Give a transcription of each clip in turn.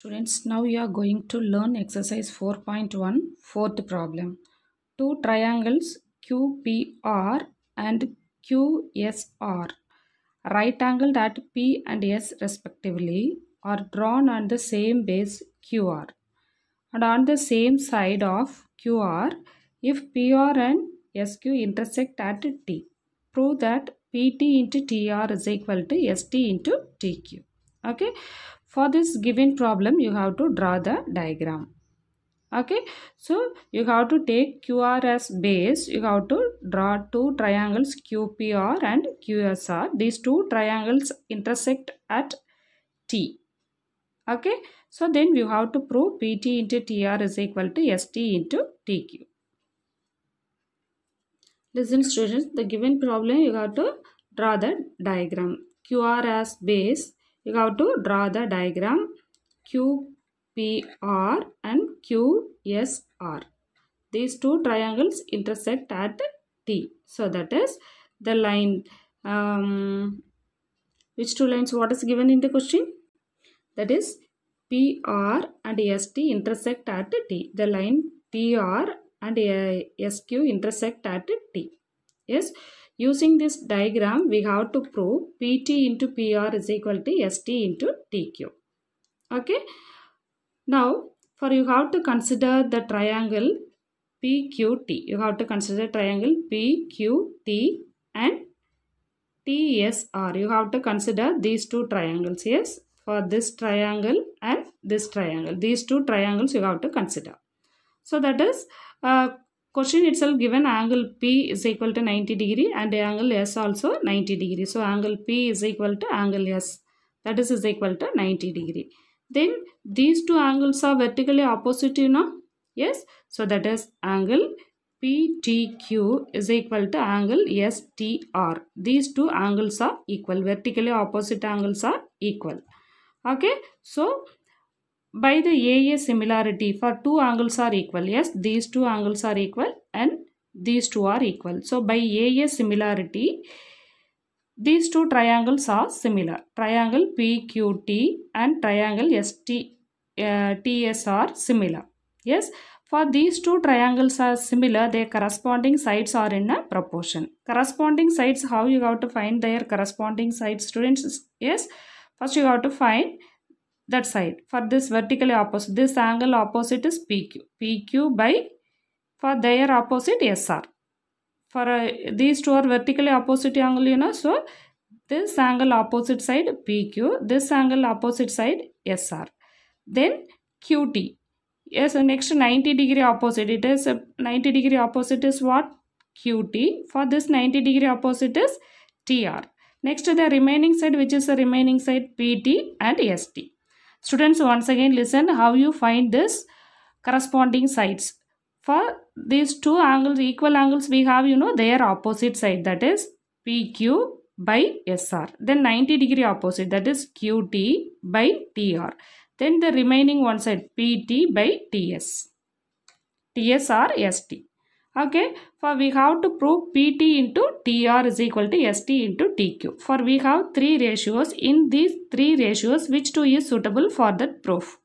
Students, now you are going to learn exercise 4.1, fourth problem. Two triangles QPR and QSR, right angled at P and S respectively, are drawn on the same base QR and on the same side of QR if PR and SQ intersect at T. Prove that PT into TR is equal to ST into TQ. Okay. For this given problem, you have to draw the diagram. Okay, so you have to take QR as base. You have to draw two triangles QPR and QSR. These two triangles intersect at T. Okay, so then you have to prove PT into TR is equal to ST into TQ. Listen students, the given problem you have to draw the diagram. QR as base you have to draw the diagram QPR and QSR. These two triangles intersect at T. So that is the line. Um, which two lines? What is given in the question? That is PR and ST intersect at T. The line PR and SQ intersect at T. Yes. Using this diagram, we have to prove PT into PR is equal to ST into TQ. Okay. Now, for you have to consider the triangle PQT. You have to consider triangle PQT and TSR. You have to consider these two triangles. Yes, for this triangle and this triangle. These two triangles you have to consider. So that is uh, Question itself given angle P is equal to 90 degree and angle S also 90 degree. So angle P is equal to angle S that is is equal to 90 degree. Then these two angles are vertically opposite you know. Yes. So that is angle PTQ is equal to angle STR. These two angles are equal. Vertically opposite angles are equal. Okay. So by the AA similarity for two angles are equal. Yes, these two angles are equal and these two are equal. So, by AA similarity, these two triangles are similar. Triangle PQT and triangle ST, uh, TS are similar. Yes, for these two triangles are similar, their corresponding sides are in a proportion. Corresponding sides, how you have to find their corresponding sides, students? Yes, first you have to find that side. For this vertically opposite, this angle opposite is PQ. PQ by, for their opposite SR. For uh, these two are vertically opposite angle, you know, so this angle opposite side PQ, this angle opposite side SR. Then QT. Yes, next 90 degree opposite. It is uh, 90 degree opposite is what? QT. For this 90 degree opposite is TR. Next the remaining side which is the remaining side PT and ST. Students, once again listen how you find this corresponding sides. For these two angles, equal angles we have, you know, their opposite side that is PQ by SR. Then 90 degree opposite that is QT by TR. Then the remaining one side PT by TS. TS or ST. Okay. For we have to prove PT into TR is equal to ST into TQ. For we have three ratios. In these three ratios, which two is suitable for that proof?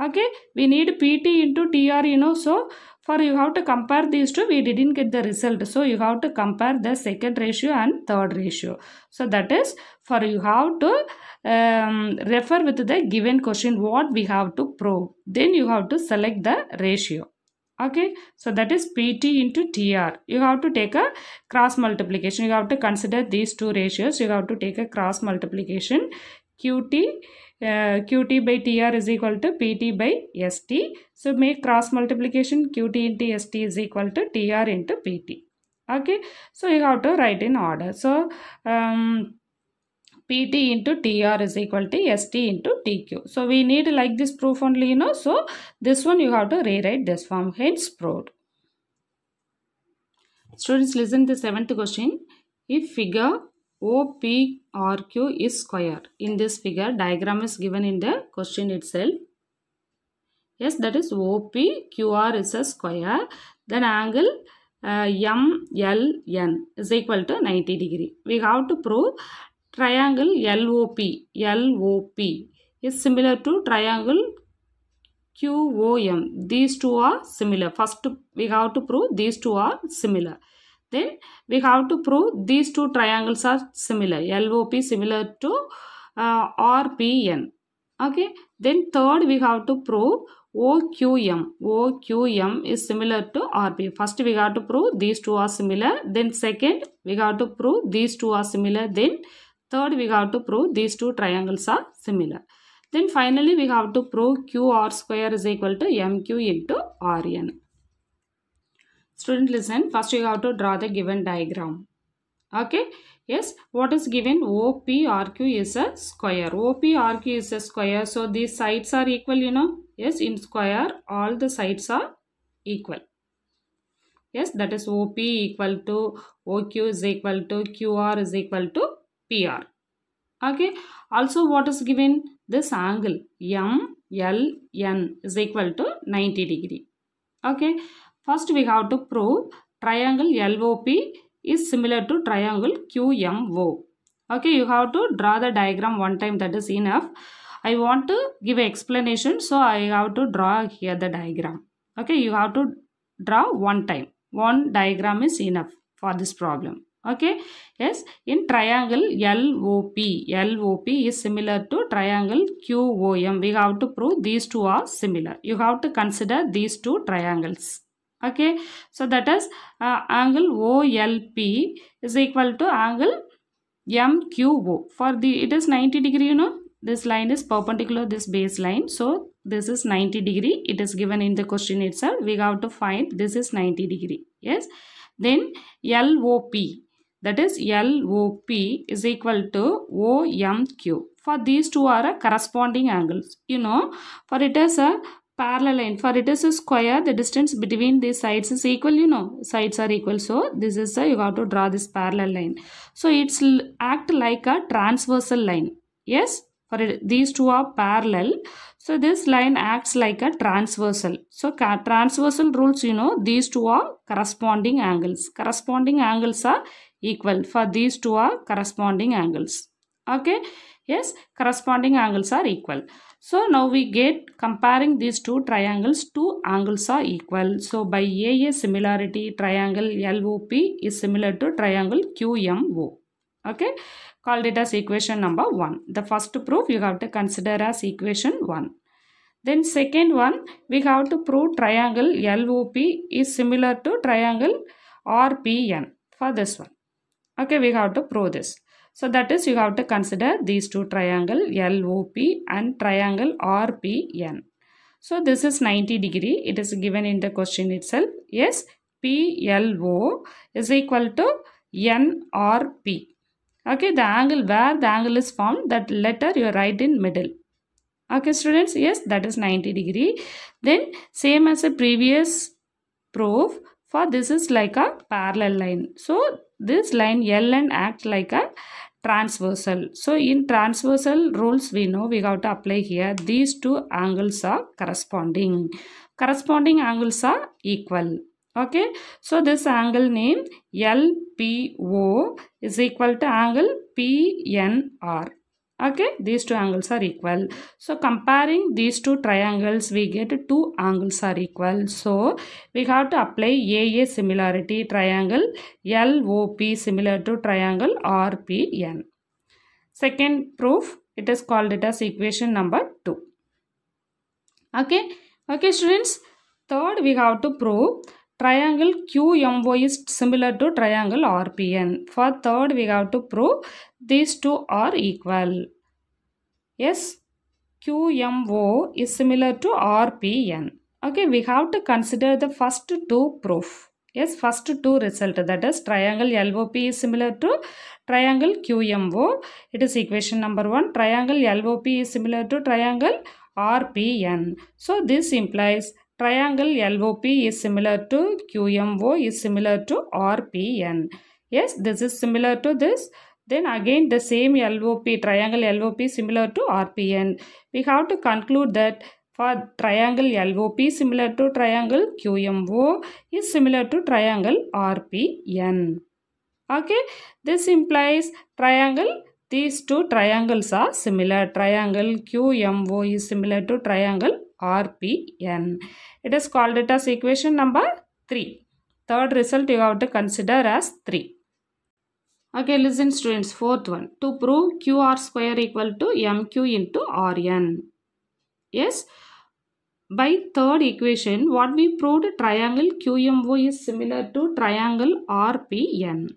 Okay, we need PT into TR, you know, so for you have to compare these two, we didn't get the result. So you have to compare the second ratio and third ratio. So that is for you have to um, refer with the given question what we have to prove. Then you have to select the ratio okay so that is pt into tr you have to take a cross multiplication you have to consider these two ratios you have to take a cross multiplication qt uh, qt by tr is equal to pt by st so make cross multiplication qt into st is equal to tr into pt okay so you have to write in order so um, PT into TR is equal to ST into TQ. So we need like this proof only, you know. So this one you have to rewrite this form. Hence proved. Students listen the seventh question. If figure OPRQ is square. In this figure diagram is given in the question itself. Yes that is OPQR is a square. Then angle uh, MLN is equal to 90 degree. We have to prove Triangle LOP, LOP is similar to triangle QOM. These two are similar. First, we have to prove these two are similar. Then, we have to prove these two triangles are similar. LOP similar to uh, RPN. Okay. Then, third, we have to prove OQM. OQM is similar to RP. First, we have to prove these two are similar. Then, second, we have to prove these two are similar. Then, Third, we have to prove these two triangles are similar. Then finally, we have to prove QR square is equal to MQ into RN. Student listen, first you have to draw the given diagram. Okay, yes, what is given? OPRQ is a square. OPRQ is a square. So, these sides are equal, you know. Yes, in square, all the sides are equal. Yes, that is OP equal to OQ is equal to QR is equal to PR. Okay. Also what is given? This angle M, L, N is equal to 90 degree. Okay. First we have to prove triangle LOP is similar to triangle QMO. Okay. You have to draw the diagram one time that is enough. I want to give explanation so I have to draw here the diagram. Okay. You have to draw one time. One diagram is enough for this problem okay yes in triangle LOP LOP is similar to triangle QOM we have to prove these two are similar you have to consider these two triangles okay so that is uh, angle OLP is equal to angle MQO for the it is 90 degree you know this line is perpendicular this baseline so this is 90 degree it is given in the question itself we have to find this is 90 degree yes then LOP that is LOP is equal to OMQ. For these two are a corresponding angles. You know, for it is a parallel line. For it is a square, the distance between these sides is equal. You know, sides are equal. So, this is a, you have to draw this parallel line. So, it's act like a transversal line. Yes, for it, these two are parallel. So, this line acts like a transversal. So, transversal rules, you know, these two are corresponding angles. Corresponding angles are equal for these two are corresponding angles okay yes corresponding angles are equal so now we get comparing these two triangles two angles are equal so by aa similarity triangle lop is similar to triangle qmo okay called it as equation number 1 the first proof you have to consider as equation 1 then second one we have to prove triangle lop is similar to triangle rpn for this one okay we have to prove this so that is you have to consider these two triangle LOP and triangle RPN so this is 90 degree it is given in the question itself yes PLO is equal to NRP okay the angle where the angle is formed that letter you write in middle okay students yes that is 90 degree then same as a previous proof for this is like a parallel line so this line Ln acts like a transversal. So in transversal rules we know we have to apply here these two angles are corresponding. Corresponding angles are equal. Okay. So this angle name LPO is equal to angle PNR okay these two angles are equal so comparing these two triangles we get two angles are equal so we have to apply aa similarity triangle lop similar to triangle rpn second proof it is called it as equation number 2 okay okay students third we have to prove Triangle QMO is similar to triangle RPN. For third, we have to prove these two are equal. Yes, QMO is similar to RPN. Okay, we have to consider the first two proof. Yes, first two result that is triangle LOP is similar to triangle QMO. It is equation number 1. Triangle LOP is similar to triangle RPN. So, this implies Triangle LOP is similar to QMO is similar to RPN. Yes, this is similar to this. Then again the same LOP, triangle LOP similar to RPN. We have to conclude that for triangle LOP similar to triangle QMO is similar to triangle RPN. Okay, this implies triangle these two triangles are similar. Triangle QMO is similar to triangle RPN. It is called it as equation number 3. Third result you have to consider as 3. Okay, listen students, fourth one. To prove QR square equal to MQ into RN. Yes, by third equation, what we proved triangle QMO is similar to triangle RPN.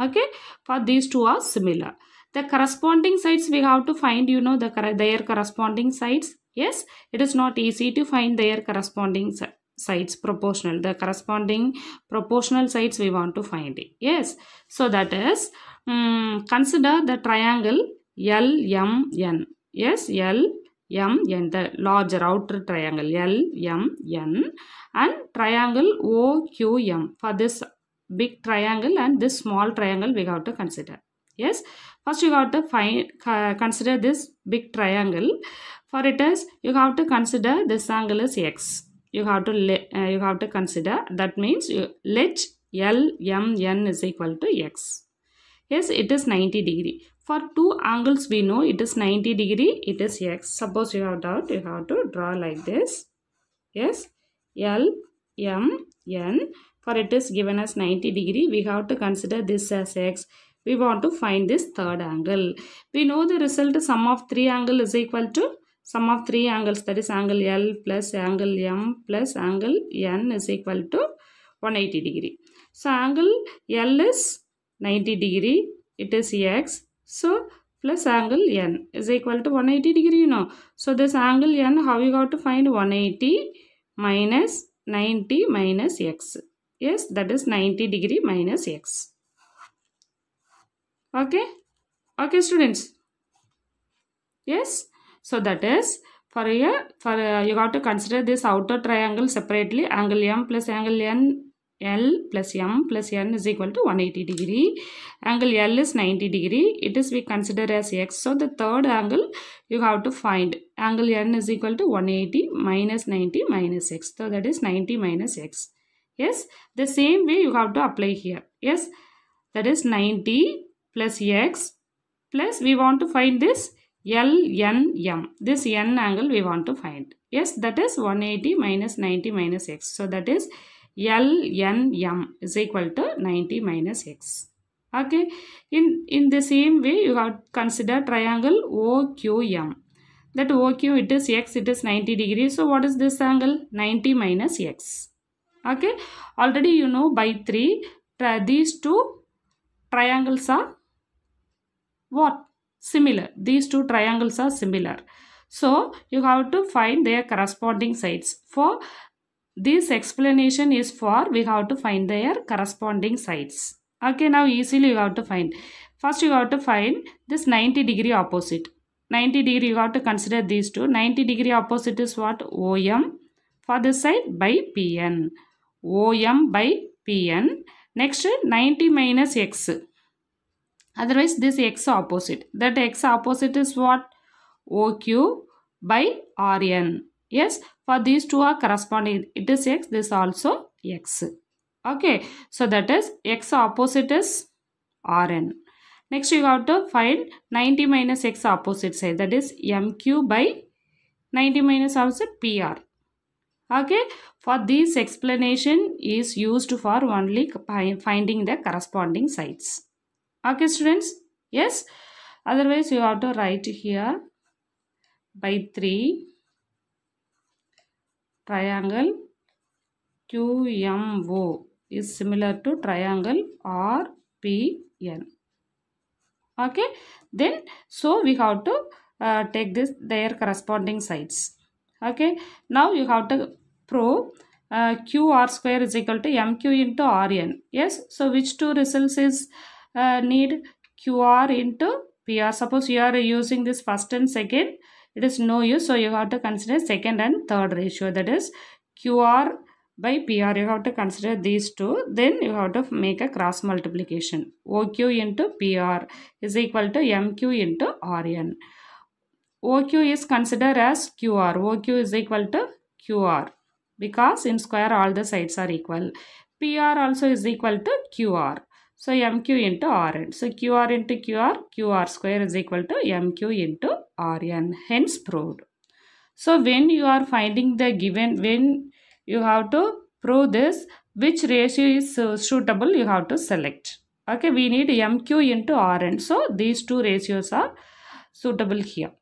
Okay, for these two are similar. The corresponding sides we have to find, you know, the their corresponding sides Yes, it is not easy to find their corresponding sides proportional. The corresponding proportional sides we want to find. It. Yes, so that is um, consider the triangle LMN. Yes, LMN, the larger outer triangle LMN and triangle OQM. For this big triangle and this small triangle we have to consider yes first you got to find uh, consider this big triangle for it is, you have to consider this angle is x. You have to uh, you have to consider that means you let L M N is equal to x. Yes, it is 90 degree. For two angles we know it is 90 degree, it is x. Suppose you have doubt, you have to draw like this. Yes, L M N. For it is given as 90 degree, we have to consider this as x we want to find this third angle. We know the result sum of three angle is equal to sum of three angles that is angle L plus angle M plus angle N is equal to 180 degree. So angle L is 90 degree, it is X. So plus angle N is equal to 180 degree you know. So this angle N how you got to find 180 minus 90 minus X. Yes that is 90 degree minus X. Okay. Okay students. Yes. So that is for a for a, you got to consider this outer triangle separately angle m plus angle n L plus M plus N is equal to 180 degree. Angle L is 90 degree. It is we consider as X. So the third angle you have to find. Angle N is equal to 180 minus 90 minus X. So that is 90 minus X. Yes. The same way you have to apply here. Yes. That is 90 plus X plus we want to find this LNM. This N angle we want to find. Yes, that is 180 minus 90 minus x. So that is LNM is equal to 90 minus x. Okay. In, in the same way, you have consider triangle OQM. That OQ, it is x, it is 90 degrees. So what is this angle? 90 minus x. Okay. Already you know by 3, these two triangles are what? similar. These two triangles are similar. So, you have to find their corresponding sides. For this explanation is for we have to find their corresponding sides. Okay, now easily you have to find. First, you have to find this 90 degree opposite. 90 degree, you have to consider these two. 90 degree opposite is what? OM for this side by PN. OM by PN. Next, 90 minus X. Otherwise, this x opposite. That x opposite is what? OQ by RN. Yes, for these two are corresponding. It is x, this also x. Okay, so that is x opposite is Rn. Next, you have to find 90 minus x opposite side. That is MQ by 90 minus opposite PR. Okay, for this explanation is used for only finding the corresponding sides okay students yes otherwise you have to write here by 3 triangle QMO is similar to triangle RPN okay then so we have to uh, take this their corresponding sides okay now you have to prove uh, QR square is equal to MQ into RN yes so which two results is uh, need QR into PR. Suppose you are using this first and second, it is no use. So you have to consider second and third ratio. That is QR by PR. You have to consider these two. Then you have to make a cross multiplication. OQ into PR is equal to MQ into RN. OQ is considered as QR. OQ is equal to QR because in square all the sides are equal. PR also is equal to QR. So MQ into Rn. So QR into QR, QR square is equal to MQ into Rn. Hence proved. So when you are finding the given, when you have to prove this, which ratio is uh, suitable, you have to select. Okay, we need MQ into Rn. So these two ratios are suitable here.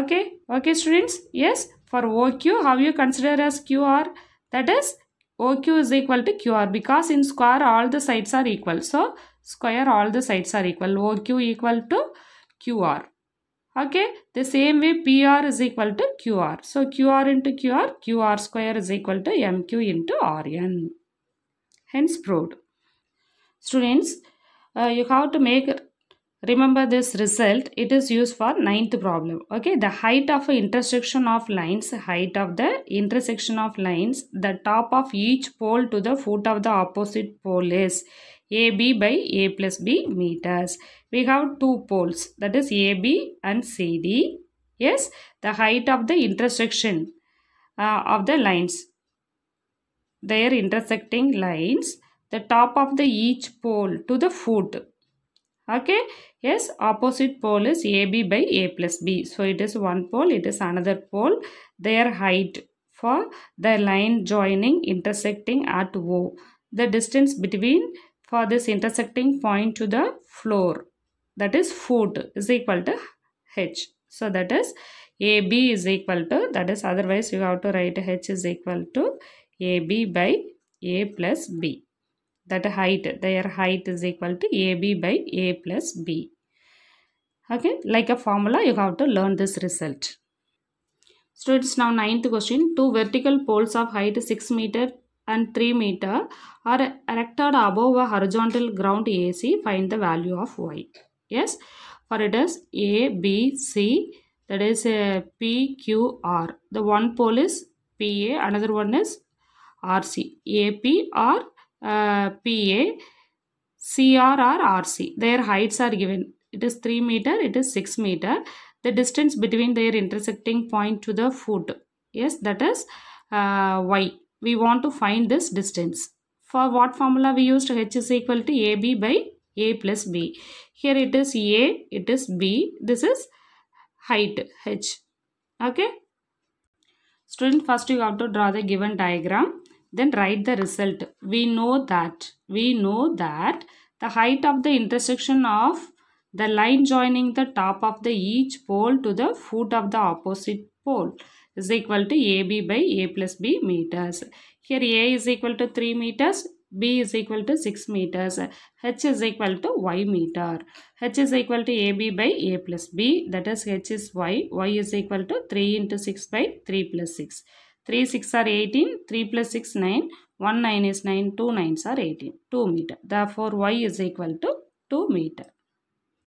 Okay, okay students. Yes, for OQ, how you consider as QR? That is OQ is equal to QR because in square all the sides are equal. So square all the sides are equal. OQ equal to QR. Okay. The same way PR is equal to QR. So QR into QR, QR square is equal to MQ into RN. Hence proved. Students, uh, you have to make Remember this result, it is used for ninth problem. Okay, the height of intersection of lines, height of the intersection of lines, the top of each pole to the foot of the opposite pole is AB by A plus B meters. We have two poles that is AB and CD. Yes, the height of the intersection uh, of the lines, their intersecting lines, the top of the each pole to the foot okay yes opposite pole is ab by a plus b so it is one pole it is another pole their height for the line joining intersecting at o the distance between for this intersecting point to the floor that is foot is equal to h so that is ab is equal to that is otherwise you have to write h is equal to ab by a plus b that height their height is equal to AB by A plus B. Okay, like a formula you have to learn this result. Students, now ninth question. Two vertical poles of height 6 meter and 3 meter are erected above a horizontal ground AC. Find the value of Y. Yes, for it is A, B, C that is p q r P, Q, R. The one pole is PA, another one is RC. AP or uh, PA, CR or RC. Their heights are given. It is 3 meter, it is 6 meter. The distance between their intersecting point to the foot. Yes, that is uh, Y. We want to find this distance. For what formula we used? H is equal to AB by A plus B. Here it is A, it is B. This is height H. Okay. Student, first you have to draw the given diagram then write the result we know that we know that the height of the intersection of the line joining the top of the each pole to the foot of the opposite pole is equal to AB by A plus B meters. Here A is equal to 3 meters, B is equal to 6 meters, H is equal to Y meter. H is equal to AB by A plus B that is H is Y, Y is equal to 3 into 6 by 3 plus 6. 3 6 are 18, 3 plus 6 9, 1 9 is 9, 2 9s are 18, 2 meter. Therefore, y is equal to 2 meter.